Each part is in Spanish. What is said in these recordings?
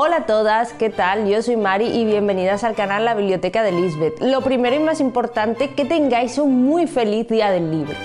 Hola a todas, ¿qué tal? Yo soy Mari y bienvenidas al canal La Biblioteca de Lisbeth. Lo primero y más importante, que tengáis un muy feliz día del libro.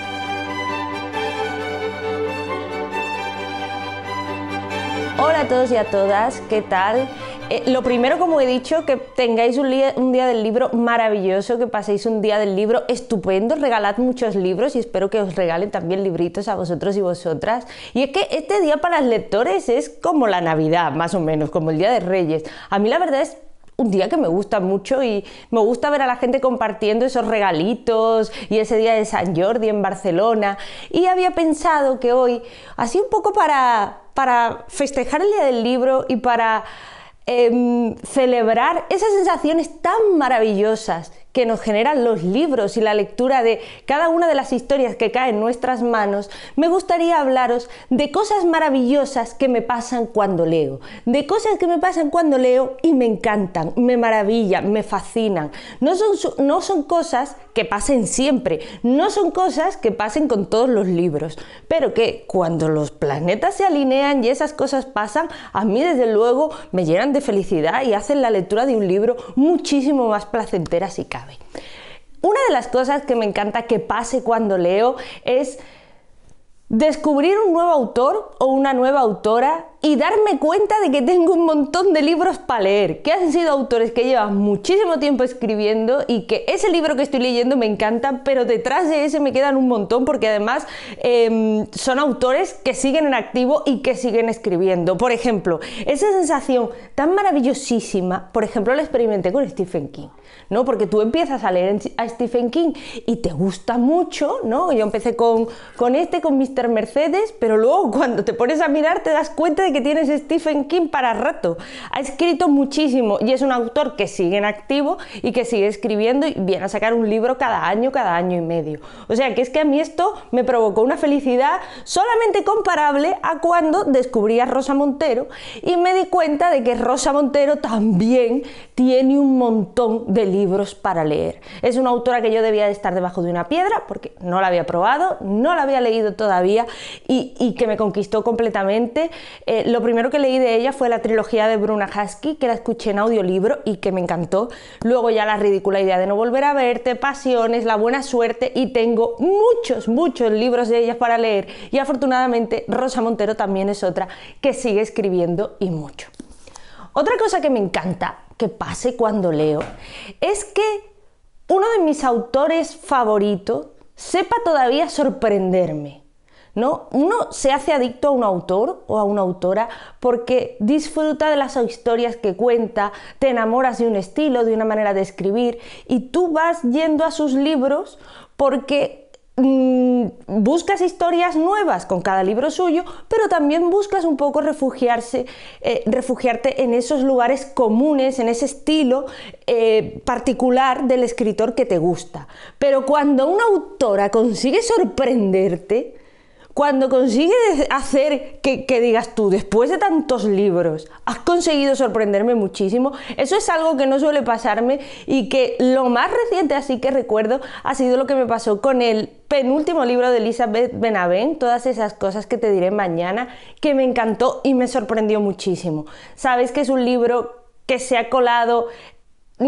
Hola a todos y a todas, ¿qué tal? Eh, lo primero, como he dicho, que tengáis un, un, día del libro maravilloso, que paséis un día del libro estupendo, regalad muchos libros y espero que os regalen también libritos a vosotros y vosotras. Y es que este día para los lectores es como la Navidad, más o menos, como el Día de Reyes. A mí la verdad es un día que me gusta mucho y me gusta ver a la gente compartiendo esos regalitos y ese día de San Jordi en Barcelona. Y había pensado que hoy, así un poco para, para festejar el Día del Libro y para Em, celebrar esas sensaciones tan maravillosas que nos generan los libros y la lectura de cada una de las historias que caen en nuestras manos, me gustaría hablaros de cosas maravillosas que me pasan cuando leo, de cosas que me pasan cuando leo y me encantan, me maravillan, me fascinan. No son, no son cosas que pasen siempre, no son cosas que pasen con todos los libros, pero que cuando los planetas se alinean y esas cosas pasan, a mí desde luego me llenan de felicidad y hacen la lectura de un libro muchísimo más placentera y una de las cosas que me encanta que pase cuando leo es descubrir un nuevo autor o una nueva autora y darme cuenta de que tengo un montón de libros para leer, que han sido autores que llevan muchísimo tiempo escribiendo y que ese libro que estoy leyendo me encanta, pero detrás de ese me quedan un montón porque además em, son autores que siguen en activo y que siguen escribiendo. Por ejemplo, esa sensación tan maravillosísima, por ejemplo, la experimenté con Stephen King, ¿no? Porque tú empiezas a leer a Stephen King y te gusta mucho, ¿no? Yo empecé con, con este, con Mr. Mercedes, pero luego cuando te pones a mirar te das cuenta de que tienes Stephen King para rato. Ha escrito muchísimo y es un autor que sigue en activo y que sigue escribiendo y viene a sacar un libro cada año, cada año y medio. O sea que es que a mí esto me provocó una felicidad solamente comparable a cuando descubrí a Rosa Montero y me di cuenta de que Rosa Montero también tiene un montón de libros para leer. Es una autora que yo debía de estar debajo de una piedra porque no la había probado, no la había leído todavía y, que me conquistó completamente. Eh, lo primero que leí de ella fue la trilogía de Bruna Husky, que la escuché en audiolibro y que me encantó. Luego ya la ridícula idea de no volver a verte, Pasiones, La buena suerte y tengo muchos, muchos libros de ellas para leer. Y afortunadamente Rosa Montero también es otra que sigue escribiendo y mucho. Otra cosa que me encanta que pase cuando leo es que uno de mis autores favoritos sepa todavía sorprenderme. Uno se hace adicto a un autor o a una autora porque disfruta de las historias que cuenta, te enamoras de un estilo, de una manera de escribir y tú vas yendo a sus libros porque mm, buscas historias nuevas con cada libro suyo, pero también buscas un poco refugiarse, eh, refugiarte en esos lugares comunes, en ese estilo eh, particular del escritor que te gusta. Pero cuando una autora consigue sorprenderte, cuando consigues hacer que, digas tú, después de tantos libros, has conseguido sorprenderme muchísimo, eso es algo que no suele pasarme y que lo más reciente así que recuerdo ha sido lo que me pasó con el penúltimo libro de Elizabeth Benavent, todas esas cosas que te diré mañana, que me encantó y me sorprendió muchísimo. Sabes que es un libro que se ha colado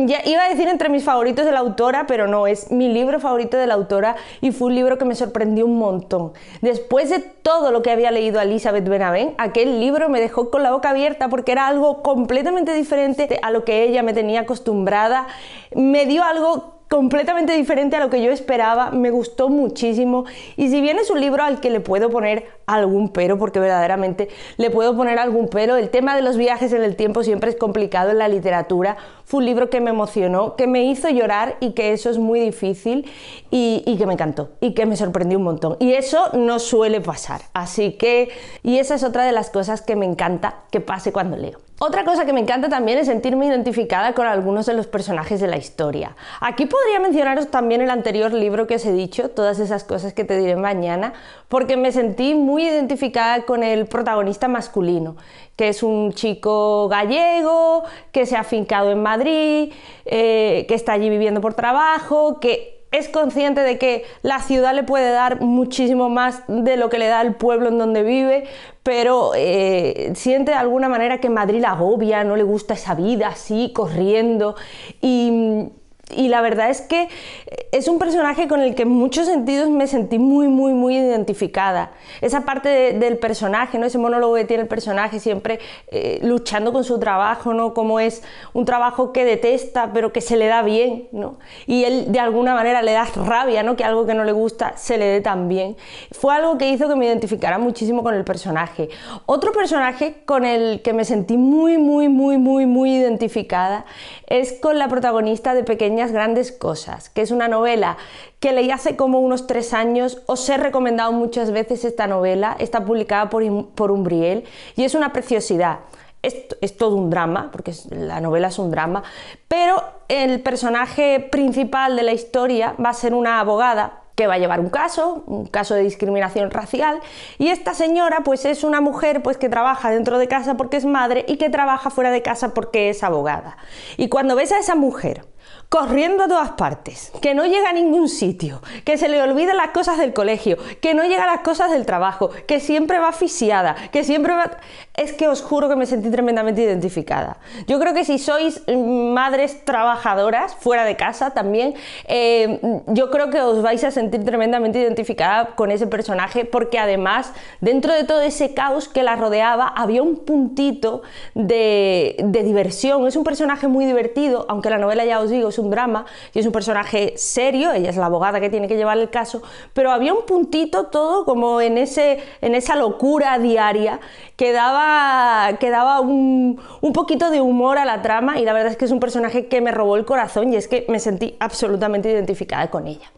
ya iba a decir entre mis favoritos de la autora, pero no, es mi libro favorito de la autora y fue un libro que me sorprendió un montón. Después de todo lo que había leído a Elizabeth Benavent, aquel libro me dejó con la boca abierta porque era algo completamente diferente a lo que ella me tenía acostumbrada. Me dio algo completamente diferente a lo que yo esperaba, me gustó muchísimo y si bien es un libro al que le puedo poner algún pero, porque verdaderamente le puedo poner algún pero, el tema de los viajes en el tiempo siempre es complicado en la literatura, fue un libro que me emocionó, que me hizo llorar y que eso es muy difícil y, que me encantó y que me sorprendió un montón. Y eso no suele pasar. Así que, y esa es otra de las cosas que me encanta que pase cuando leo. Otra cosa que me encanta también es sentirme identificada con algunos de los personajes de la historia. Aquí podría mencionaros también el anterior libro que os he dicho, todas esas cosas que te diré mañana, porque me sentí muy identificada con el protagonista masculino, que es un chico gallego que se ha afincado en Madrid Madrid, eh, que está allí viviendo por trabajo, que es consciente de que la ciudad le puede dar muchísimo más de lo que le da el pueblo en donde vive, pero eh, siente de alguna manera que Madrid la agobia, no le gusta esa vida así, corriendo, y y la verdad es que es un personaje con el que en muchos sentidos me sentí muy, muy, muy identificada. Esa parte del personaje, ¿no? ese monólogo que tiene el personaje siempre eh, luchando con su trabajo, ¿no? como es un trabajo que detesta pero que se le da bien. ¿no? Y él de alguna manera le da rabia ¿no? que algo que no le gusta se le dé tan bien. Fue algo que hizo que me identificara muchísimo con el personaje. Otro personaje con el que me sentí muy, muy, muy, muy, muy identificada es con la protagonista de Pequeño grandes cosas, que es una novela que leí hace como unos tres años, os he recomendado muchas veces esta novela, está publicada por, por Umbriel y es una preciosidad. Es, es, todo un drama, porque la novela es un drama, pero el personaje principal de la historia va a ser una abogada que va a llevar un caso, un caso de discriminación racial, y esta señora pues es una mujer pues que trabaja dentro de casa porque es madre y que trabaja fuera de casa porque es abogada. Y cuando ves a esa mujer corriendo a todas partes, que no llega a ningún sitio, que se le olvida las cosas del colegio, que no llega a las cosas del trabajo, que siempre va asfixiada, que siempre va... Es que os juro que me sentí tremendamente identificada. Yo creo que si sois madres trabajadoras fuera de casa también, eh, yo creo que os vais a sentir tremendamente identificada con ese personaje porque además dentro de todo ese caos que la rodeaba había un puntito de diversión. Es un personaje muy divertido, aunque la novela ya os digo, es un drama y es un personaje serio, ella es la abogada que tiene que llevar el caso, pero había un puntito todo como en, ese, en esa locura diaria que daba, un, un poquito de humor a la trama y la verdad es que es un personaje que me robó el corazón y es que me sentí absolutamente identificada con ella.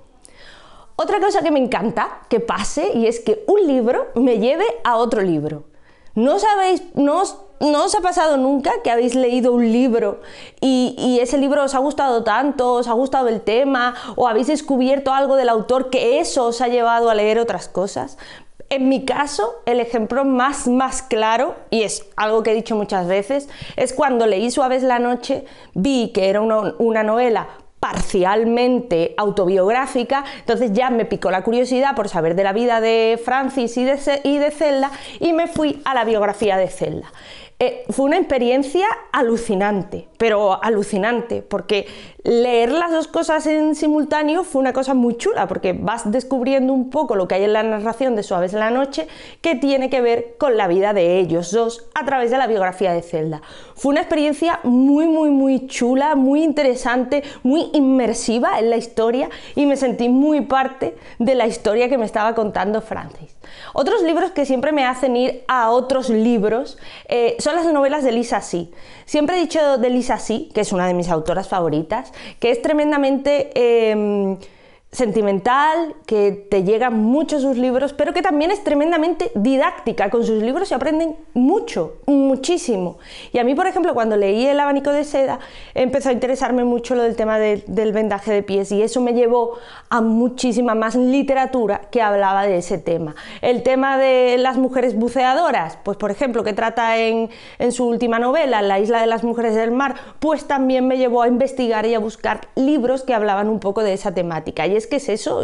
Otra cosa que me encanta que pase y es que un libro me lleve a otro libro. No sabéis, no os ¿No os ha pasado nunca que habéis leído un libro y, ese libro os ha gustado tanto, os ha gustado el tema o habéis descubierto algo del autor que eso os ha llevado a leer otras cosas? En mi caso, el ejemplo más, más claro, y es algo que he dicho muchas veces, es cuando leí Suaves la Noche, vi que era una, novela parcialmente autobiográfica, entonces ya me picó la curiosidad por saber de la vida de Francis y de, y de Zelda y me fui a la biografía de Zelda. Eh, fue una experiencia alucinante, pero alucinante, porque leer las dos cosas en simultáneo fue una cosa muy chula, porque vas descubriendo un poco lo que hay en la narración de Suaves en la Noche, que tiene que ver con la vida de ellos dos a través de la biografía de Zelda. Fue una experiencia muy, muy, muy chula, muy interesante, muy inmersiva en la historia y me sentí muy parte de la historia que me estaba contando Francis. Otros libros que siempre me hacen ir a otros libros eh, son las novelas de Lisa Si. Siempre he dicho de Lisa Si, que es una de mis autoras favoritas, que es tremendamente... Em, sentimental, que te llegan mucho sus libros, pero que también es tremendamente didáctica. Con sus libros se aprenden mucho, muchísimo. Y a mí, por ejemplo, cuando leí El abanico de seda, empezó a interesarme mucho lo del tema del vendaje de pies y eso me llevó a muchísima más literatura que hablaba de ese tema. El tema de las mujeres buceadoras, pues por ejemplo, que trata en, en su última novela, La isla de las mujeres del mar, pues también me llevó a investigar y a buscar libros que hablaban un poco de esa temática. Y que es eso,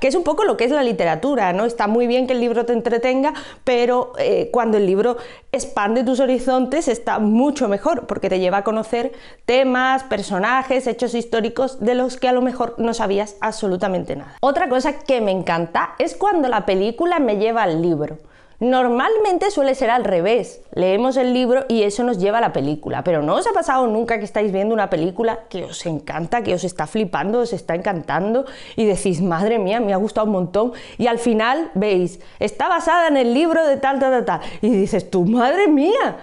que es un poco lo que es la literatura, ¿no? Está muy bien que el libro te entretenga, pero eh, cuando el libro expande tus horizontes está mucho mejor, porque te lleva a conocer temas, personajes, hechos históricos de los que a lo mejor no sabías absolutamente nada. Otra cosa que me encanta es cuando la película me lleva al libro. Normalmente suele ser al revés. Leemos el libro y eso nos lleva a la película. Pero ¿no os ha pasado nunca que estáis viendo una película que os encanta, que os está flipando, os está encantando y decís, madre mía, me ha gustado un montón? Y al final veis, está basada en el libro de tal, tal, tal, tal. Y dices, tu madre mía.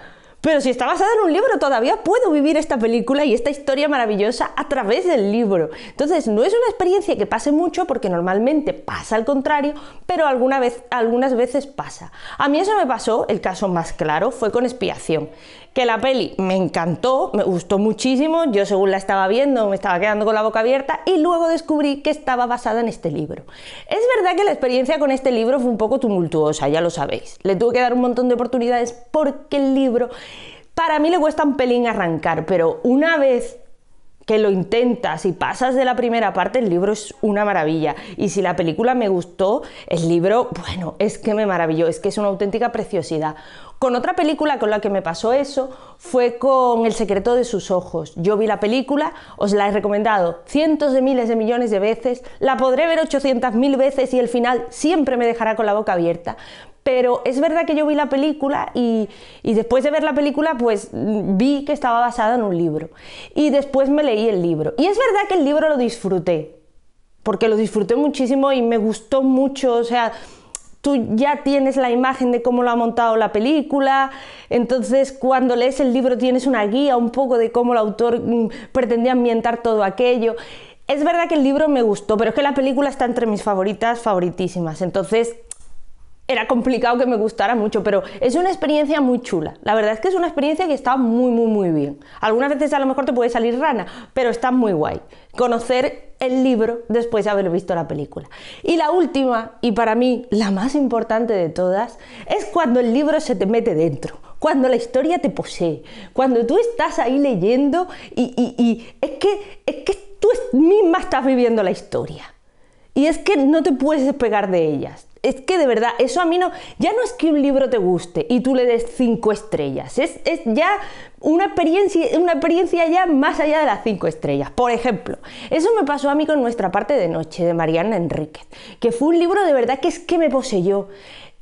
Pero si está basada en un libro, todavía puedo vivir esta película y esta historia maravillosa a través del libro. Entonces, no es una experiencia que pase mucho porque normalmente pasa al contrario, pero alguna vez, algunas veces pasa. A mí eso me pasó, el caso más claro fue con Expiación, que la peli me encantó, me gustó muchísimo, yo según la estaba viendo me estaba quedando con la boca abierta y luego descubrí que estaba basada en este libro. Es verdad que la experiencia con este libro fue un poco tumultuosa, ya lo sabéis. Le tuve que dar un montón de oportunidades porque el libro para mí le cuesta un pelín arrancar, pero una vez que lo intentas y pasas de la primera parte, el libro es una maravilla. Y si la película me gustó, el libro, bueno, es que me maravilló, es que es una auténtica preciosidad. Con otra película con la que me pasó eso fue con El secreto de sus ojos. Yo vi la película, os la he recomendado cientos de miles de millones de veces, la podré ver mil veces y el final siempre me dejará con la boca abierta. Pero es verdad que yo vi la película y, y después de ver la película pues mm, vi que estaba basada en un libro. Y después me leí el libro. Y es verdad que el libro lo disfruté, porque lo disfruté muchísimo y me gustó mucho, o sea tú ya tienes la imagen de cómo lo ha montado la película, entonces cuando lees el libro tienes una guía un poco de cómo el autor mm, pretendía ambientar todo aquello. Es verdad que el libro me gustó, pero es que la película está entre mis favoritas, favoritísimas. Entonces, era complicado que me gustara mucho, pero es una experiencia muy chula. La verdad es que es una experiencia que está muy, muy, muy bien. Algunas veces a lo mejor te puede salir rana, pero está muy guay. Conocer el libro después de haber visto la película. Y la última, y para mí la más importante de todas, es cuando el libro se te mete dentro, cuando la historia te posee, cuando tú estás ahí leyendo y, y es, que, es que tú misma estás viviendo la historia. Y es que no te puedes despegar de ellas es que de verdad, eso a mí no, ya no es que un libro te guste y tú le des cinco estrellas, es, es ya una experiencia, una experiencia ya más allá de las cinco estrellas. Por ejemplo, eso me pasó a mí con nuestra parte de noche de Mariana Enríquez, que fue un libro de verdad que es que me poseyó.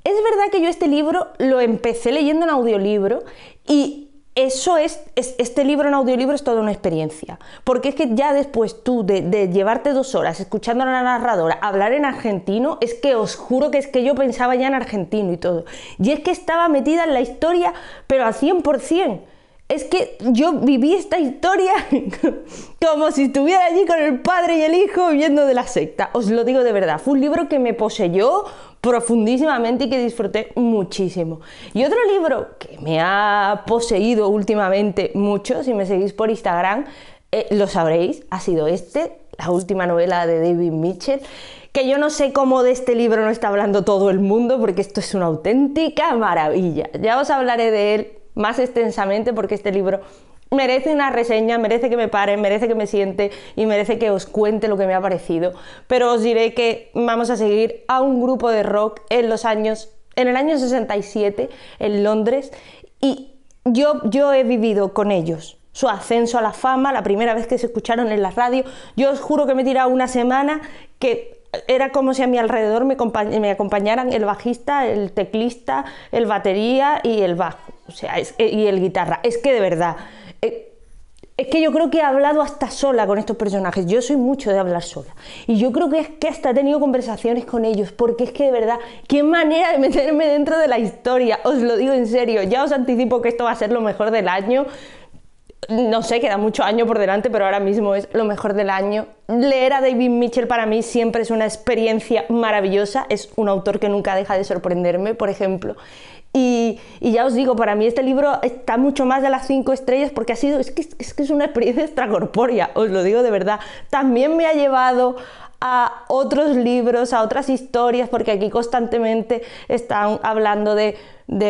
Es verdad que yo este libro lo empecé leyendo en audiolibro y eso es, este libro en audiolibro es toda una experiencia, porque es que ya después tú de, llevarte dos horas escuchando a la narradora hablar en argentino, es que os juro que es que yo pensaba ya en argentino y todo, y es que estaba metida en la historia, pero al 100%, es que yo viví esta historia como si estuviera allí con el padre y el hijo viendo de la secta. Os lo digo de verdad, fue un libro que me poseyó profundísimamente y que disfruté muchísimo. Y otro libro que me ha poseído últimamente mucho, si me seguís por Instagram, eh, lo sabréis, ha sido este, la última novela de David Mitchell que yo no sé cómo de este libro no está hablando todo el mundo, porque esto es una auténtica maravilla. Ya os hablaré de él más extensamente porque este libro merece una reseña, merece que me pare merece que me siente y merece que os cuente lo que me ha parecido. Pero os diré que vamos a seguir a un grupo de rock en los años, en el año 67, en Londres, y yo, yo he vivido con ellos su ascenso a la fama, la primera vez que se escucharon en la radio. Yo os juro que me he una semana que era como si a mi alrededor me, me, acompañaran el bajista, el teclista, el batería y el bajo. O sea, eh, y el guitarra. Es que de verdad. Eh, es que yo creo que he hablado hasta sola con estos personajes. Yo soy mucho de hablar sola. Y yo creo que es que hasta he tenido conversaciones con ellos. Porque es que de verdad, qué manera de meterme dentro de la historia. Os lo digo en serio. Ya os anticipo que esto va a ser lo mejor del año. No sé, queda mucho año por delante, pero ahora mismo es lo mejor del año. Leer a David Mitchell para mí siempre es una experiencia maravillosa. Es un autor que nunca deja de sorprenderme. Por ejemplo, y, ya os digo, para mí este libro está mucho más de las cinco estrellas porque ha sido, es que, es una experiencia extracorpórea, os lo digo de verdad. También me ha llevado a otros libros, a otras historias, porque aquí constantemente están hablando de,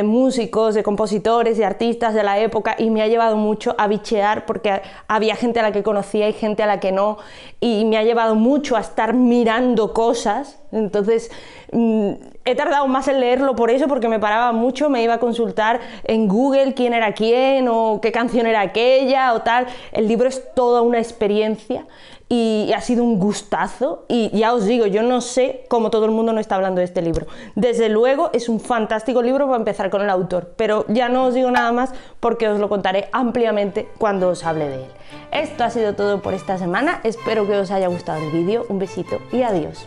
músicos, de compositores, de artistas de la época y me ha llevado mucho a bichear porque había gente a la que conocía y gente a la que no y me ha llevado mucho a estar mirando cosas. Entonces... Mm, he tardado más en leerlo por eso, porque me paraba mucho, me iba a consultar en Google quién era quién o qué canción era aquella o tal. El libro es toda una experiencia y ha sido un gustazo y ya os digo, yo no sé cómo todo el mundo no está hablando de este libro. Desde luego es un fantástico libro para empezar con el autor, pero ya no os digo nada más porque os lo contaré ampliamente cuando os hable de él. Esto ha sido todo por esta semana, espero que os haya gustado el vídeo, un besito y adiós.